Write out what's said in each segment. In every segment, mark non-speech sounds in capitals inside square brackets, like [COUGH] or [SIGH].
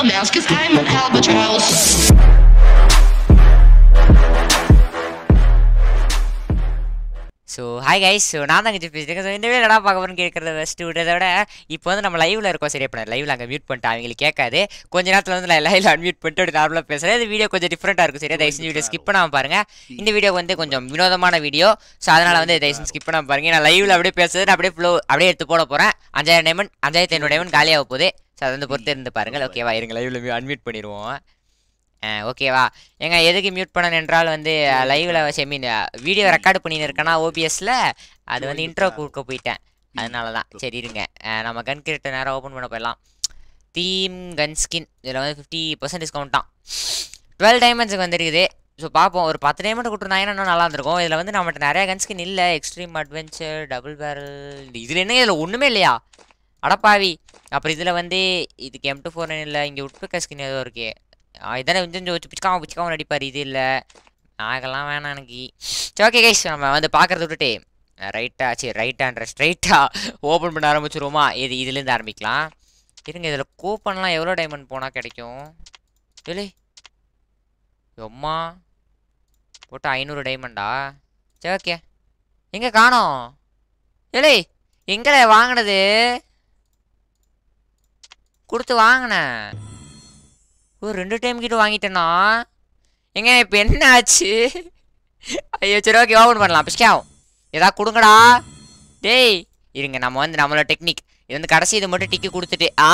a mouse, cause I'm an albatross. So hi guys so நான் தான் கஞ்சி பேசியிருக்கேன் ஸோ இந்த வீடியோ என்ன பார்க்க போகிறேன்னு கேட்குறத ஃபஸ்ட்டு விடுறத விட இப்போ வந்து நம்ம லைவில் இருக்கோம் சரி பண்ண லைவில் அங்கே மியூட் பண்ணிட்டு அவங்களுக்கு கேட்காது கொஞ்ச நேரத்தில் வந்து நான் லைவில் அன்மியூட் பண்ணிட்டு ஒரு நார்மலாக பேசுகிறேன் இந்த வீடியோ கொஞ்சம் டிஃப்ரெண்ட்டாக இருக்கும் சரி தயவுசு வீடியோ ஸ்கிப் பண்ணாமல் பாருங்கள் இந்த வீடியோ வந்து கொஞ்சம் வினோதமான வீடியோ ஸோ அதனால் வந்து தயசன் ஸ்கிப் பண்ணாமல் பாருங்கள் நான் லைவில் அப்படியே பேசுறது நான் அப்படியே ஃப்ளோ அப்படியே எடுத்து போட போகிறேன் அஞ்சாயிரம் டைமண்ட் அஞ்சாயிரத்தி ஐநூறு டைமண்ட் காலியாக போகுது ஸோ அதை வந்து பொறுத்து இருந்து பாருங்கள் ஓகேவா இருங்க லைவில் அன்மியூட் பண்ணிடுவோம் ஓகேவா ஏங்க எதுக்கு மியூட் பண்ண என்றால் வந்து லைவில் ஐ மீன் வீடியோ ரெக்கார்டு பண்ணியிருக்கேன்னா ஓபிஎஸில் அது வந்து இன்ட்ரோ கொடுக்க போயிட்டேன் அதனால தான் சரி இருங்க நம்ம கன் கிரிட்ட நேரம் ஓப்பன் பண்ண போயிடலாம் தீம் கன் ஸ்கின் இதில் வந்து ஃபிஃப்டி பர்சன்ட் டிஸ்கவுண்ட் தான் டுவெல் டைமண்ட்ஸுக்கு வந்துருக்குது ஸோ பார்ப்போம் ஒரு பத்து டைமண்ட் கொடுத்துருந்தாங்கன்னா இன்னும் நல்லா இருந்திருக்கும் இதில் வந்து நம்மகிட்ட நிறைய கன் ஸ்கின் இல்லை எக்ஸ்ட்ரீம் அட்வென்ச்சர் டபுள் பேரல் இதில் என்ன இதில் ஒன்றுமே இல்லையா அடப்பாவி அப்புறம் இதில் வந்து இதுக்கு எம் டூ ஃபோர் நைன் இல்லை இங்கே உட்பிக்க ஸ்கின் ஏதோ இருக்கு இதெல்லாம் கொஞ்சம் பிச்சுக்காம பிச்சுக்காம நடிப்பார் இது இல்லை ஆகலாம் வேணாம் எனக்கு சரி ஓகே கைஸ் நம்ம வந்து பார்க்குறது விட்டுட்டு ரைட்டா சரி ரைட் ஸ்ட்ரைட்டாக ஓப்பன் பண்ண ஆரம்பிச்சிருவோமா இது இதுலேருந்து ஆரம்பிக்கலாம் இருங்க இதில் கூப்பன்லாம் எவ்வளோ டைமண்ட் போனால் கிடைக்கும் இல்லை எம்மா போட்டு ஐநூறு டைமண்டா சரி ஓகே எங்கே காணோம் இல்லை எங்களை வாங்கினது கொடுத்து வாங்கினேன் ஒரு ரெண்டு டைம் கிட்ட வாங்கிட்டேன்னா எங்க இப்போ என்ன ஆச்சு ஐயோ சரி ஓகே ஓப்பன் பண்ணலாம் பிஸ்காவும் ஏதாவது கொடுங்கடா டேய் இருங்க நம்ம வந்து நம்மளோட டெக்னிக் இது வந்து கடைசி இது மட்டும் டிக்கி கொடுத்துட்டு ஆ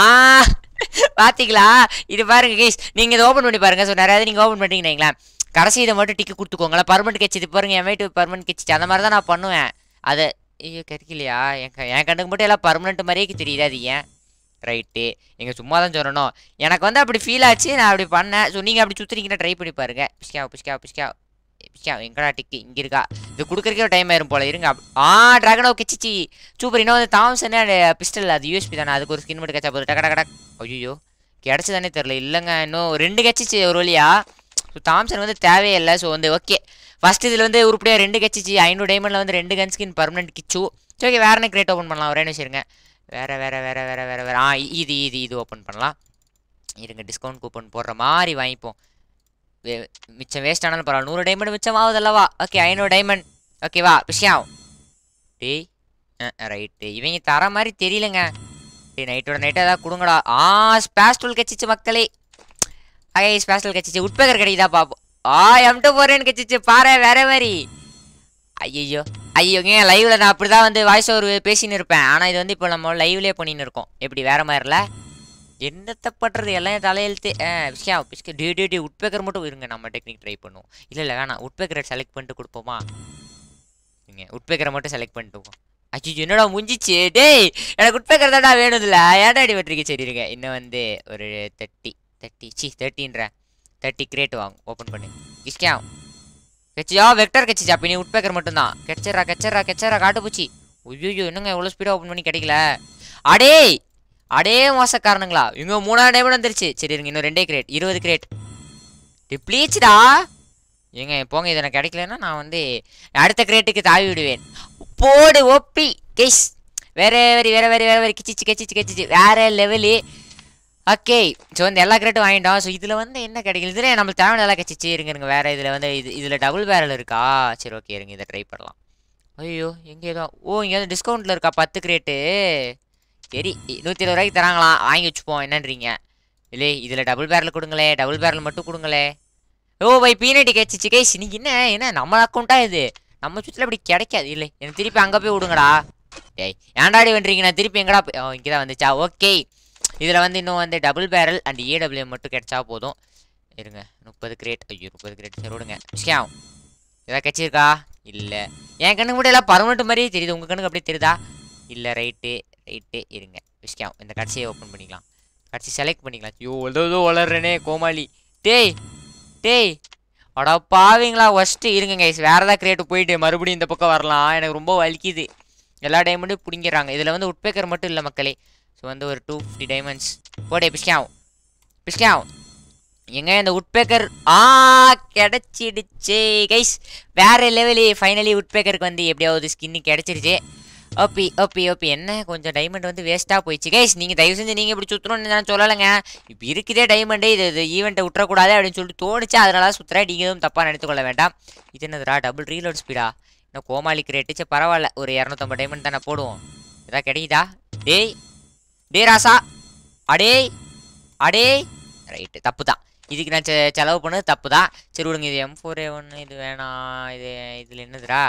பார்த்தீங்களா இது பாருங்க கேஸ் நீங்கள் இதை ஓப்பன் பண்ணி பாருங்கள் ஸோ நிறையா நீங்கள் ஓப்பன் பண்ணிட்டீங்கன்னா கடைசி இதை மட்டும் டிக்கி கொடுத்துக்கோங்களேன் பர்மனெண்ட் கட்சி இது பாருங்கள் என் வீட்டு பர்மனெண்ட் கட்சி அந்த மாதிரி தான் நான் பண்ணுவேன் அதை ஐயோ கிடைக்கலையா என் என் கண்ணுக்கு மட்டும் எல்லாம் பர்மனெண்ட் மாதிரியே தெரியுது அது ஏன் ரைட்டு எங்கள் சும்மா தான் சொல்லணும் எனக்கு வந்து அப்படி ஃபீல் ஆச்சு நான் அப்படி பண்ணேன் ஸோ நீங்கள் அப்படி சுற்றுறீங்கன்னா ட்ரை பண்ணி பாருங்க பிஸ்கா பிஸ்கா பிஸ்கா பிஸ்கா எங்கடா டிக்கு இங்கே இருக்கா இது கொடுக்குறக்கே டைம் ஆயிரும் போல இருங்க ஆ ட்ராகன் ஓகே சிச்சி சூப்பர் இன்னும் வந்து தாம்சன் பிஸ்டல் அது யூஎஸ்பி தானே அதுக்கு ஒரு ஸ்கின் மட்டும் கேட்சா போகுது டக்கடா கடக் ஐயோ தானே தெரில இல்லைங்க இன்னும் ரெண்டு கட்சிச்சு ஒரு வழியா ஸோ தாம்சன் வந்து தேவையே இல்லை ஸோ வந்து ஓகே ஃபஸ்ட் இதில் வந்து உருப்படியாக ரெண்டு கட்சிச்சு ஐநூறு டைமண்டில் வந்து ரெண்டு கன் ஸ்கின் பர்மனெண்ட் கிச்சு ஸோ ஓகே வேறு என்ன கிரேட் ஓப்பன் பண்ணலாம் ஒரே நிமிஷம் இருங்க வேறு வேறு வேறு வேறு வேறு வேறு ஆ இது இது இது ஓப்பன் பண்ணலாம் இருங்க டிஸ்கவுண்ட் கூப்பன் போடுற மாதிரி வாங்கிப்போம் மிச்சம் வேஸ்ட் ஆனாலும் பரவாயில்ல நூறு டைமண்ட் மிச்சம் ஆகுது அல்லவா ஓகே ஐநூறு டைமண்ட் ஓகேவா விஷயம் டேய் ரைட்டு இவங்க தர மாதிரி தெரியலங்க டேய் நைட்டோட நைட்டாக ஏதாவது கொடுங்கடா ஆ ஸ்பேஸ்டல் கட்சிச்சு மக்களே ஐ ஸ்பேஸ்டல் கட்சிச்சு உட்பேக்கர் கிடைக்குதா பார்ப்போம் ஆ எம்ட்டு போகிறேன்னு கட்சிச்சு பாரு வேற மாதிரி ஐயோ ஐயோங்க லைவ்ல நான் அப்படி தான் வந்து வாய்ஸ் ஓவர் பேசின்னு இருப்பேன் ஆனால் இது வந்து இப்போ நம்ம லைவ்லேயே பண்ணின்னு இருக்கோம் எப்படி வேற மாதிரில என்னத்தை பண்றது எல்லாம் தலையெழுத்து விஷயம் பிஸ்கே டே டே டி உட்பேக்கர் மட்டும் இருங்க நம்ம டெக்னிக் ட்ரை பண்ணுவோம் இல்லை இல்லை வேணாம் உட்பேக்கரை செலக்ட் பண்ணிட்டு கொடுப்போமா நீங்கள் உட்பேக்கரை மட்டும் செலக்ட் பண்ணிட்டுவோம் அச்சு என்னடா முடிஞ்சிச்சு டேய் எனக்கு உட்பேக்கர் தான்டா வேணும்ல ஏடா அடி பட்டிருக்கு சரி இருங்க இன்னும் வந்து ஒரு தேர்ட்டி தேர்ட்டி சி தேர்ட்டின்ற தேர்ட்டி கிரேட் வாங்க ஓப்பன் பண்ணு விஷயம் கெச்சியா வெக்டர் கெச்சிச்சா நீ உட்பேக்கர் மட்டும்தான் கெச்சரா கெச்சரா கெச்சரா காட்டுப்பூச்சி ஐயோ என்னங்க எவ்வளோ ஸ்பீடாக ஓப்பன் பண்ணி கிடைக்கல அடே அடே மோசக்காரனுங்களா இவங்க மூணாவது டைமண்ட் வந்துருச்சு சரி இருங்க இன்னும் ரெண்டே கிரேட் இருபது கிரேட் ப்ளீச்டா ஏங்க போங்க இது எனக்கு கிடைக்கலன்னா நான் வந்து அடுத்த கிரேட்டுக்கு தாவி விடுவேன் போடு ஓப்பி கெஸ் வேற வேறு வேற வேறு வேற வேறு கிச்சிச்சு கெச்சிச்சு கெச்சிச்சு வேற லெவலு ஓகே ஸோ வந்து எல்லா கிரேட்டும் வாங்கிட்டோம் ஸோ இதில் வந்து என்ன கிடைக்கும் இதில் நம்மளுக்கு தேவையான எல்லாம் கிடச்சிச்சு இருங்க இருங்க வேறு இதில் வந்து இது இதில் டபுள் பேரல் இருக்கா சரி ஓகே இருங்க இதை ட்ரை பண்ணலாம் ஐயோ எங்கே ஏதோ ஓ இங்கே வந்து டிஸ்கவுண்ட்டில் இருக்கா பத்து கிரேட்டு சரி நூற்றி இருபது ரூபாய்க்கு தராங்களாம் வாங்கி வச்சுப்போம் என்னன்றீங்க இல்லை இதில் டபுள் பேரல் கொடுங்களே டபுள் பேரல் மட்டும் கொடுங்களே ஓ பை பீனட்டி கிடச்சிச்சு கேஸ் இன்னைக்கு என்ன என்ன நம்ம அக்கௌண்ட்டாக இது நம்ம சுற்றில அப்படி கிடைக்காது இல்லை எனக்கு திருப்பி அங்கே போய் விடுங்கடா ஏய் ஏன்டாடி பண்ணுறீங்கண்ணா நான் திருப்பி எங்கடா இங்கே தான் வந்துச்சா ஓகே இதில் வந்து இன்னும் வந்து டபுள் பேரல் அண்ட் ஏடபிள்யூ மட்டும் கிடச்சா போதும் இருங்க முப்பது கிரேட் ஐயோ முப்பது கிரேட் சரி விடுங்க ஸ்கேம் ஏதாவது கிடச்சிருக்கா இல்லை என் கண்ணுக்கு கூட எல்லாம் பர்மனெண்ட் மாதிரியே தெரியுது உங்கள் கண்ணுக்கு அப்படியே தெரியுதா இல்லை ரைட்டு ரைட்டு இருங்க விஸ்கேம் இந்த கடைசியை ஓப்பன் பண்ணிக்கலாம் கடைசி செலக்ட் பண்ணிக்கலாம் ஐயோ ஏதோ வளர்றேனே கோமாளி டேய் டேய் அடா பாவீங்களா ஃபஸ்ட்டு இருங்க கைஸ் வேறு ஏதாவது கிரியேட் போயிட்டு மறுபடியும் இந்த பக்கம் வரலாம் எனக்கு ரொம்ப வலிக்குது எல்லா டைமண்டும் பிடிங்கிறாங்க இதில் வந்து உட்பேக்கர் மட்டும் இல்லை மக்களே ஸோ வந்து ஒரு டூ ஃபிஃப்டி டைமண்ட்ஸ் போடே பிஸ்காவும் பிஸ்காவும் எங்க இந்த உட்பேக்கர் ஆ கிடச்சிடுச்சு கைஸ் வேறு லெவலி ஃபைனலி உட்பேக்கருக்கு வந்து எப்படியாவது ஸ்கின்னு கிடச்சிருச்சு ஓப்பி ஓப்பி ஓப்பி என்ன கொஞ்சம் டைமண்ட் வந்து வேஸ்ட்டாக போயிடுச்சு கைஸ் நீங்கள் தயவு செஞ்சு நீங்கள் இப்படி சுற்றணும்னு நான் சொல்லலைங்க இப்போ இருக்குதே டைமண்டு இது இது ஈவெண்ட்டை விட்டுறக்கூடாது அப்படின்னு சொல்லிட்டு தோணுச்சு அதனால சுற்றுறேன் நீங்கள் எதுவும் தப்பாக நினைத்துக்கொள்ள வேண்டாம் இது என்னதுரா டபுள் ரீலோட் ஸ்பீடா இன்னும் கோமாளிக்கு ரேட்டுச்சு சரி பரவாயில்ல ஒரு இரநூத்தம்பது டைமண்ட் தானே போடுவோம் இதான் கிடைக்குதா டேய் டே ராசா அடே அடே ரைட்டு தப்பு தான் இதுக்கு நான் செலவு பண்ணது தப்பு தான் சரி விடுங்க இது எம் ஃபோர் ஏ ஒன்று இது வேணாம் இது இதில் என்னதுரா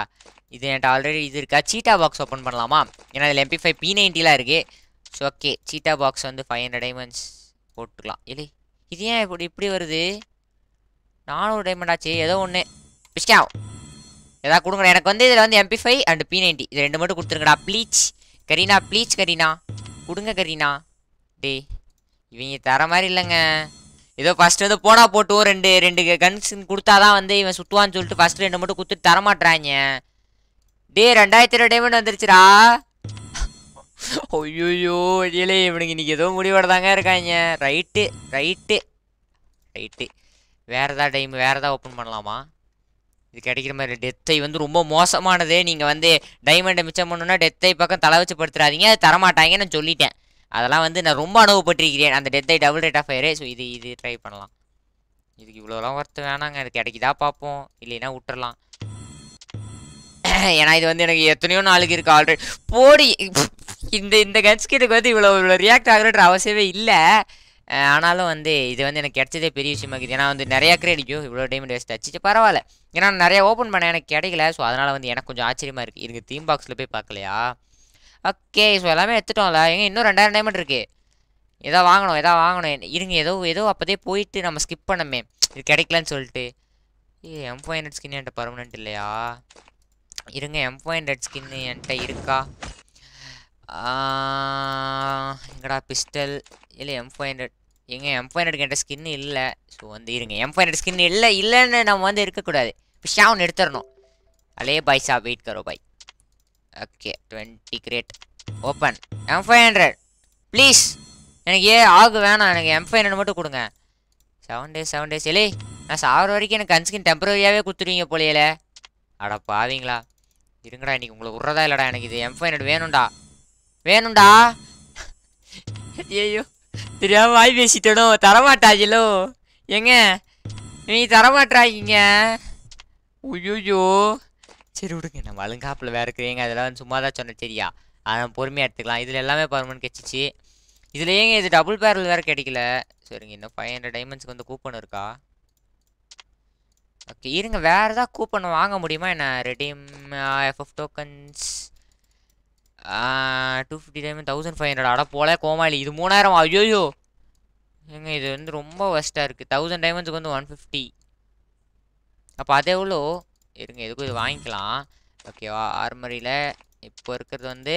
இது என்கிட்ட ஆல்ரெடி இது இருக்கா சீட்டா பாக்ஸ் ஓப்பன் பண்ணலாமா ஏன்னா இதில் எம்பி ஃபைவ் பி நைன்ட்டிலாம் இருக்குது ஸோ ஓகே சீட்டா பாக்ஸ் வந்து ஃபைவ் ஹண்ட்ரட் டைமண்ட்ஸ் போட்டுக்கலாம் இல்லை இது ஏன் இப்படி இப்படி வருது நானூறு டைமண்ட் ஆச்சு ஏதோ ஒன்று பிஸ்டா ஏதாவது கொடுங்கடா எனக்கு வந்து இதில் வந்து MP five and P ninety இது ரெண்டு மட்டும் கொடுத்துருங்கடா ப்ளீச் கரீனா ப்ளீச் கரீனா கொடுங்க கரீனா டே இவங்க தர மாதிரி இல்லைங்க ஏதோ ஃபஸ்ட் வந்து போனா போட்டு ரெண்டு ரெண்டு கன்ஸ் கொடுத்தாதான் வந்து இவன் சுற்றுவான்னு சொல்லிட்டு ஃபஸ்ட்டு ரெண்டு மட்டும் கொடுத்துட்டு தரமாட்டுறாங்க டே ரெண்டாயிரத்தி ரெண்டு டைமண்ட் வந்துருச்சுடா ஐயோயோ வழியிலே இவனுக்கு இன்றைக்கி ஏதோ முடிவோட தாங்க இருக்காங்க ரைட்டு ரைட்டு ரைட்டு வேறு ஏதாவது டைம் வேறு ஏதாவது ஓப்பன் பண்ணலாமா இது கிடைக்கிற மாதிரி டெத்தை வந்து ரொம்ப மோசமானது நீங்கள் வந்து டைமண்டை மிச்சம் பண்ணணுன்னா டெத்தை பக்கம் தலை வச்சு படுத்துறாதீங்க அது தரமாட்டாங்கன்னு நான் சொல்லிட்டேன் அதெல்லாம் வந்து நான் ரொம்ப அனுபவப்பட்டிருக்கிறேன் அந்த டெத்தை double rate of fire so இது இது ட்ரை பண்ணலாம் இதுக்கு இவ்வளோலாம் ஒர்த்து வேணாங்க அது கிடைக்குதா பார்ப்போம் இல்லைன்னா விட்டுறலாம் ஏன்னா இது வந்து எனக்கு எத்தனையோ நாளுக்கு இருக்குது ஆல்ரெடி போடி இந்த இந்த கன்ஸ்கிட்டுக்கு வந்து இவ்வளோ இவ்வளோ ரியாக்ட் ஆகிற அவசியமே இல்லை ஆனாலும் வந்து இது வந்து எனக்கு கிடைச்சதே பெரிய விஷயமா இருக்குது ஏன்னா வந்து நிறையா கிரேடிக்கும் இவ்வளோ டைம் வேஸ்ட் ஆச்சு பரவாயில்ல ஏன்னா நிறையா ஓப்பன் பண்ண எனக்கு கிடைக்கல ஸோ அதனால் வந்து எனக்கு கொஞ்சம் ஆச்சரியமாக இருக்குது இதுக்கு தீம் பாக்ஸில் போய் பார்க்கலையா ஓகே ஸோ எல்லாமே எடுத்துட்டோம்ல எங்கே இன்னும் ரெண்டாயிரம் டைமண்ட் இருக்குது ஏதோ வாங்கணும் ஏதோ வாங்கணும் இருங்க ஏதோ ஏதோ அப்போதே போயிட்டு நம்ம ஸ்கிப் பண்ணமே இது கிடைக்கலன்னு சொல்லிட்டு A M point red skin என்கிட்ட பர்மனெண்ட் இல்லையா இருங்க எம் பாயிண்ட் ரெட் ஸ்கின் என்கிட்ட இருக்கா எங்கடா பிஸ்டல் இல்லை எம் பாயிண்ட் ரெட் எங்க எம் பாயிண்ட் ரெட் என்கிட்ட ஸ்கின் இல்லை ஸோ வந்து இருங்க எம் பாயிண்ட் ரெட் ஸ்கின் இல்லை இல்லைன்னு நம்ம வந்து இருக்கக்கூடாது ஷாவன் எடுத்துடணும் அலே பாய் சாப் வெயிட் கரோ பாய் okay twenty crate open M five hundred please எனக்கு ஏ ஆகு வேணாம் எனக்கு எம் ஃபைவ் ஹண்ட்ரட் மட்டும் கொடுங்க செவன் டேஸ் செவன் டேஸ் இல்லை நான் சாகிற வரைக்கும் எனக்கு கன்ஸ்கின் டெம்பரரியாகவே கொடுத்துருவீங்க போலையில அட பாவீங்களா இருங்கடா இன்னைக்கு உங்களை விட்றதா இல்லைடா எனக்கு இது எம் ஃபைவ் ஹண்ட்ரட் வேணும்டா வேணும்டா ஐயோ தெரியாமல் வாய் பேசிட்டோம் தரமாட்டாஜிலோ எங்க நீ தரமாட்டாங்க ஐயோ சரி விடுங்க நம்ம அழுங்காப்பில் வேறு இருக்கிறீங்க அதெல்லாம் சும்மா தான் சொன்னேன் சரியா அதை பொறுமையாக எடுத்துக்கலாம் இதில் எல்லாமே பர்மனன்ட் கிடச்சிச்சு இதில் ஏங்க இது டபுள் பேரல் வேறு கிடைக்கல சரிங்க இன்னும் ஃபைவ் ஹண்ட்ரட் டைமண்ட்ஸ்க்கு வந்து கூப்பன் இருக்கா ஓகே இருங்க வேறு ஏதாவது கூப்பன் வாங்க முடியுமா என்ன redeem FF tokens two fifty diamond thousand five hundred அட போல கோமாளி இது மூணாயிரம் ஐயோயோ ஏங்க இது வந்து ரொம்ப வெஸ்ட்டாக இருக்குது தௌசண்ட் டைமண்ட்ஸுக்கு வந்து ஒன் ஃபிஃப்டி அப்போ அதே எவ்வளோ இருங்க எதுக்கும் இது வாங்கிக்கலாம் ஓகேவா ஆர்மரியில் இப்போ இருக்கிறது வந்து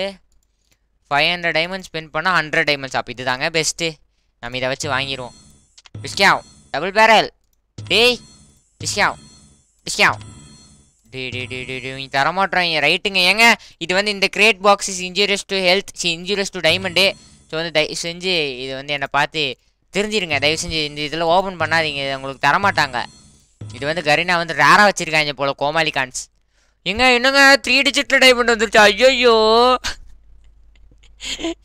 ஃபைவ் ஹண்ட்ரட் டைமண்ட் ஸ்பெண்ட் பண்ணால் ஹண்ட்ரட் டைமண்ட்ஸ் அப்போ இது தாங்க பெஸ்ட்டு நம்ம இதை வச்சு வாங்கிடுவோம் டிஸ்கியா டபுள் பேரல் டேய் டிஸ்கியா டிஸ்கியா டி டி டி டி டி நீங்கள் தரமாட்டோம் ரைட்டுங்க ஏங்க இது வந்து இந்த crate box is injurious to health சி இன்ஜூரியஸ் டு டைமண்டு ஸோ வந்து தயவு செஞ்சு இது வந்து என்னை பார்த்து தெரிஞ்சிருங்க தயவு செஞ்சு இந்த இதில் ஓப்பன் பண்ணாதீங்க உங்களுக்கு தரமாட்டாங்க இது வந்து கரீனா வந்து ரேராக வச்சிருக்காங்க போல் கோமாலி கான்ஸ் எங்க என்னங்க த்ரீ டிஜிட்டில் டைமண்ட் வந்துருச்சா ஐயோயோ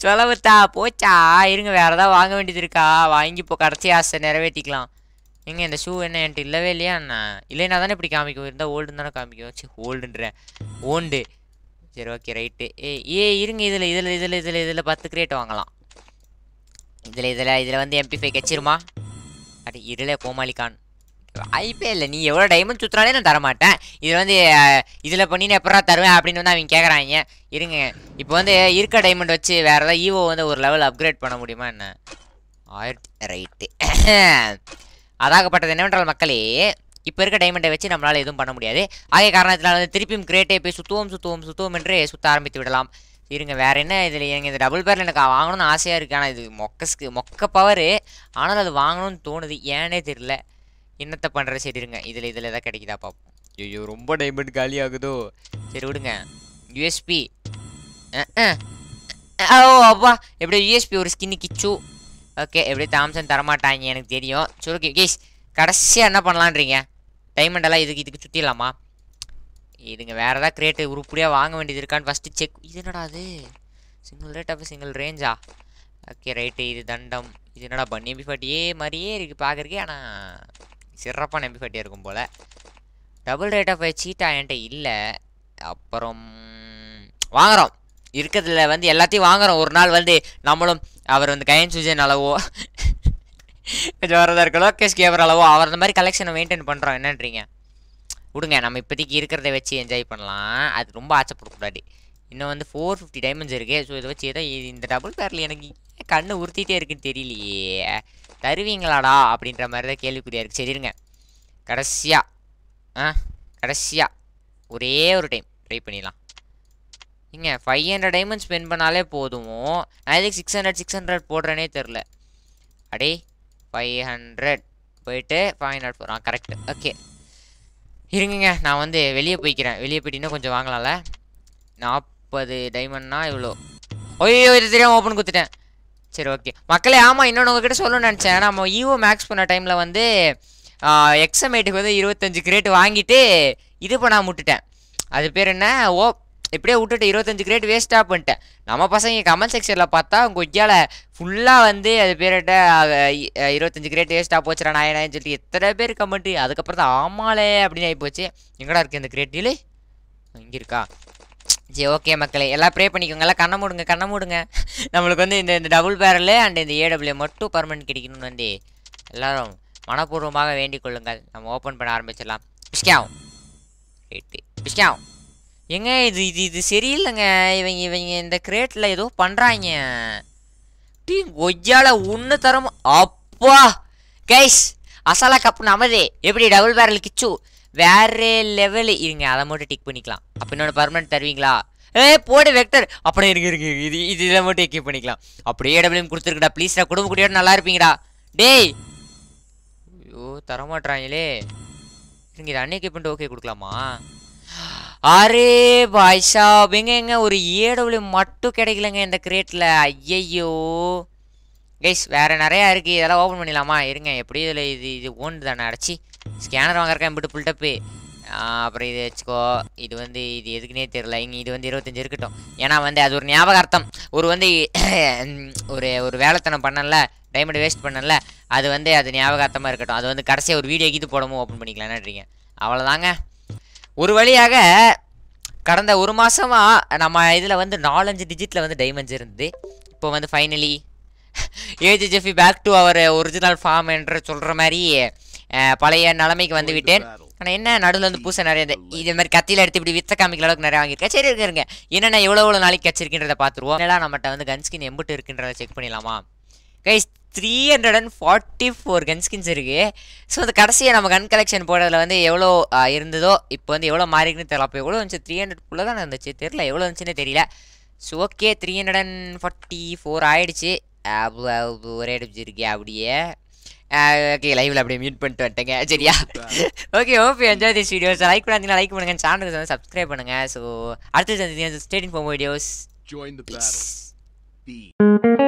சொலவுத்தா போச்சா இருங்க வேறு ஏதாவது வாங்க வேண்டியது இருக்கா வாங்கி இப்போ கடைசி ஆசை நிறைவேற்றிக்கலாம் எங்க இந்த ஷூ என்ன என்கிட்ட இல்லவே இல்லையா நான் இல்லைன்னா தானே இப்படி காமிக்கும் இருந்தால் ஓல்டுன்னு தானே காமிக்கும் சரி ஓல்டுன்றேன் ஓண்டு சரி ஓகே ரைட்டு ஏ ஏ இருங்க இதில் இதில் இதில் இதில் இதில் பத்து கிரேட் வாங்கலாம் இதில் இதில் இதில் வந்து எம்பி ஃபைவ் கச்சிருமா அடி இருளே கோமாளிகான் வாய்ப்பே இல்லை நீ எவ்வளோ டைமண்ட் சுற்றினாலே நான் தரமாட்டேன் இது வந்து இதில் பண்ணி நான் தருவேன் அப்படின்னு வந்து அவங்க கேட்குறாங்க இருங்க இப்போ வந்து இருக்க டைமண்ட் வச்சு வேறு ஏதாவது ஈவோ வந்து ஒரு லெவல் அப்கிரேட் பண்ண முடியுமா என்ன ஆயிரத்தி ரைட்டு அதாகப்பட்டது என்னவென்றால் மக்களே இப்போ இருக்க டைமண்டை வச்சு நம்மளால் எதுவும் பண்ண முடியாது ஆகிய காரணத்தினால் வந்து திருப்பியும் கிரேட்டே போய் சுற்றுவோம் சுற்றுவோம் சுற்றுவோம் என்று சுத்த ஆரம்பித்து விடலாம் இருங்க வேறு என்ன இதில் எங்கள் இந்த டபுள் பேரில் எனக்கு வாங்கணும்னு ஆசையாக இருக்குது ஆனால் இது மொக்கஸ்க்கு மொக்க பவரு ஆனால் அது வாங்கணும்னு தோணுது ஏன்னே தெரில என்னத்தை பண்ணுற சரி இருங்க இதில் இதில் எதாவது கிடைக்குதா பார்ப்போம் ஐயோ ரொம்ப டைமண்ட் காலி ஆகுதோ சரி விடுங்க யூஎஸ்பி ஓ அப்பா எப்படியோ யூஎஸ்பி ஒரு ஸ்கின்னு கிச்சு ஓகே எப்படி தாம்சன் தரமாட்டாங்க எனக்கு தெரியும் சரி ஓகே கேஸ் கடைசியாக என்ன பண்ணலான்றீங்க டைமண்டெல்லாம் இதுக்கு இதுக்கு சுற்றிடலாமா இதுங்க வேறு ஏதாவது கிரியேட்டு உருப்படியாக வாங்க வேண்டியது இருக்கான்னு ஃபஸ்ட்டு செக் இது என்னடா சிங்கிள் ரேட் அப்போ சிங்கிள் ரேஞ்சா ஓகே ரைட்டு இது தண்டம் இது என்னடா பண்ணி ஃபாட்டியே மாதிரியே இருக்குது பார்க்குறக்கே ஆனால் சிறப்பாக நம்பி கட்டியே இருக்கும் போல் டபுள் ரேட் ஆஃப் சீட்டா என்கிட்ட இல்லை அப்புறம் வாங்குகிறோம் இருக்கிறதுல வந்து எல்லாத்தையும் வாங்குகிறோம் ஒரு நாள் வந்து நம்மளும் அவர் வந்து கயன் சுஜன் அளவோ கொஞ்சம் வரதாக இருக்க லோகேஷ் கேவர் அளவோ அவர் அந்த மாதிரி கலெக்ஷனை மெயின்டைன் பண்ணுறோம் என்னன்றீங்க விடுங்க நம்ம இப்போதைக்கு இருக்கிறத வச்சு என்ஜாய் பண்ணலாம் அது ரொம்ப ஆச்சப்படக்கூடாது இன்னும் வந்து ஃபோர் ஃபிஃப்டி டைமண்ட்ஸ் இருக்குது ஸோ இதை வச்சு ஏதோ இந்த டபுள் பேரில் எனக்கு கண்ணு உறுத்திட்டே இருக்குன்னு தெரியலையே தருவீங்களாடா அப்படின்ற மாதிரி தான் கேள்விக்குறியாக இருக்குது சரிங்க கடைசியாக ஆ கடைசியாக ஒரே ஒரு டைம் ட்ரை பண்ணிடலாம் இங்க ஃபைவ் ஹண்ட்ரட் டைமண்ட் ஸ்பெண்ட் பண்ணாலே போதும் நான் எதுக்கு சிக்ஸ் ஹண்ட்ரட் சிக்ஸ் ஹண்ட்ரட் போடுறேனே தெரில அடே ஃபைவ் ஹண்ட்ரட் போயிட்டு ஃபைவ் ஹண்ட்ரட் போகிறான் கரெக்ட் ஓகே இருங்குங்க நான் வந்து வெளியே போய்க்கிறேன் வெளியே போயிட்டீங்கன்னா கொஞ்சம் வாங்கலாம்ல நாற்பது டைமண்ட்னா இவ்வளோ ஓய்யோ இது தெரியாமல் ஓப்பன் கொடுத்துட்டேன் சரி ஓகே மக்களே ஆமாம் இன்னொன்று உங்ககிட்ட சொல்லணும்னு நினச்சேன் நம்ம ஈவோ மேக்ஸ் பண்ண டைமில் வந்து எக்ஸமேட்டுக்கு வந்து இருபத்தஞ்சு கிரேட் வாங்கிட்டு இது பண்ண விட்டுட்டேன் அது பேர் என்ன ஓ இப்படியே விட்டுட்டு இருபத்தஞ்சு கிரேட் வேஸ்ட்டாக பண்ணிட்டேன் நம்ம பசங்க கமெண்ட் செக்ஷனில் பார்த்தா கொஜால ஃபுல்லாக வந்து அது பேர்கிட்ட இருபத்தஞ்சு கிரேட் வேஸ்ட்டாக போச்சுடா நாயனான்னு சொல்லிட்டு எத்தனை பேர் கமெண்ட்டு அதுக்கப்புறம் தான் ஆமாலே அப்படின்னு ஆகி போச்சு எங்கடா இருக்குது இந்த கிரேட் டீலு இங்கே இருக்கா சரி ஓகே மக்களே எல்லாம் ப்ரே பண்ணிக்கோங்க எல்லாம் கண்ணை மூடுங்க கண்ணை மூடுங்க நம்மளுக்கு வந்து இந்த இந்த டபுள் பேரலு அண்ட் இந்த ஏடபிள்யூ மட்டும் பர்மனெண்ட் கிடைக்கணும்னு வந்து எல்லோரும் மனப்பூர்வமாக வேண்டிக் கொள்ளுங்கள் நம்ம ஓப்பன் பண்ண ஆரம்பிச்சிடலாம் பிஸ்காவும் ரைட்டு பிஸ்காவும் எங்க இது இது இது சரியில்லைங்க இவங்க இவங்க இந்த கிரேட்டில் ஏதோ பண்ணுறாங்க டீ கொய்யால ஒன்று தரமா அப்பா கைஸ் அசாலா கப் அமதே எப்படி டபுள் பேரல் கிச்சு வேற லெவல் இருங்க அதை மட்டும் டிக் பண்ணிக்கலாம் அப்போ இன்னொன்று பர்மனெண்ட் தருவீங்களா ஏ போடு வெக்டர் அப்படியே இருக்கு இருக்கு இது இது இதில் மட்டும் எக்யூப் பண்ணிக்கலாம் அப்படியே டபிள்யூம் கொடுத்துருக்குடா ப்ளீஸ்டா குடும்ப குட்டியோட நல்லா இருப்பீங்கடா டேய் ஐயோ தரமாட்டாங்களே இருங்க இதை அன்னைக்கு பண்ணிட்டு ஓகே கொடுக்கலாமா அரே பாய்ஷா அப்படிங்க எங்க ஒரு ஏடபிள்யூ மட்டும் கிடைக்கலங்க இந்த கிரேட்டில் ஐயையோ கைஸ் வேறு நிறையா இருக்குது இதெல்லாம் ஓப்பன் பண்ணிடலாமா இருங்க எப்படி இதில் இது இது ஓன் தானே அடைச்சி ஸ்கேனர் வாங்குறக்கா எம்பிட்டு புல்டப்பு அப்புறம் இது வச்சுக்கோ இது வந்து இது எதுக்குன்னே தெரில இங்கே இது வந்து இருபத்தஞ்சு இருக்கட்டும் ஏன்னா வந்து அது ஒரு ஞாபகார்த்தம் ஒரு வந்து [CLEARS THROAT] ஒரு ஒரு வேலைத்தனம் பண்ணல டைமண்ட் வேஸ்ட் பண்ணல அது வந்து அது ஞாபகார்த்தமாக இருக்கட்டும் அது வந்து கடைசியாக ஒரு வீடியோ கீது போடமோ ஓப்பன் நினைக்கிறீங்க அவ்வளோதாங்க ஒரு வழியாக கடந்த ஒரு மாதமாக நம்ம இதில் வந்து நாலஞ்சு டிஜிட்டில் வந்து டைமண்ட்ஸ் இருந்தது இப்போ வந்து ஃபைனலி ஏஜி ஜெஃபி back to our original form என்று சொல்கிற மாதிரி பழைய நிலைமைக்கு வந்து விட்டேன் ஆனால் என்ன நடுவில் வந்து பூசை நிறைய இது மாதிரி கத்தியில் எடுத்து இப்படி வித்த காமிக்கிற அளவுக்கு நிறைய வாங்கியிருக்கேன் சரி இருக்குங்க என்னென்ன எவ்வளோ எவ்வளோ நாளைக்கு கிடச்சிருக்கின்றத பார்த்துருவோம் எல்லாம் நம்மகிட்ட வந்து கன்ஸ்கின் எம்பிட்டு இருக்கின்றத செக் பண்ணிடலாமா guys three hundred and forty four gun skins இருக்குது ஸோ அந்த கடைசியை நம்ம கன் கலெக்ஷன் போடுறதுல வந்து எவ்வளோ இருந்ததோ இப்போ வந்து எவ்வளோ மாறிக்குன்னு தெரியல அப்போ எவ்வளோ இருந்துச்சு த்ரீ ஹண்ட்ரட் குள்ளே தான் இருந்துச்சு தெரியல எவ்வளோ இருந்துச்சுன்னு தெரியல so okay three hundred and forty four ஆகிடுச்சு ஒரே அடிச்சிருக்கு அப்படியே ஓகே லைவ்ல அப்படியே மியூட் பண்ணிட்டு வந்துட்டேங்க சரியா ஓகே ஓப் என்ஜாய் திஸ் வீடியோஸ் லைக் பண்ணாதீங்கன்னா லைக் பண்ணுங்க சேனலுக்கு வந்து சப்ஸ்கிரைப் பண்ணுங்க ஸோ அடுத்து state in form videos Join the battle.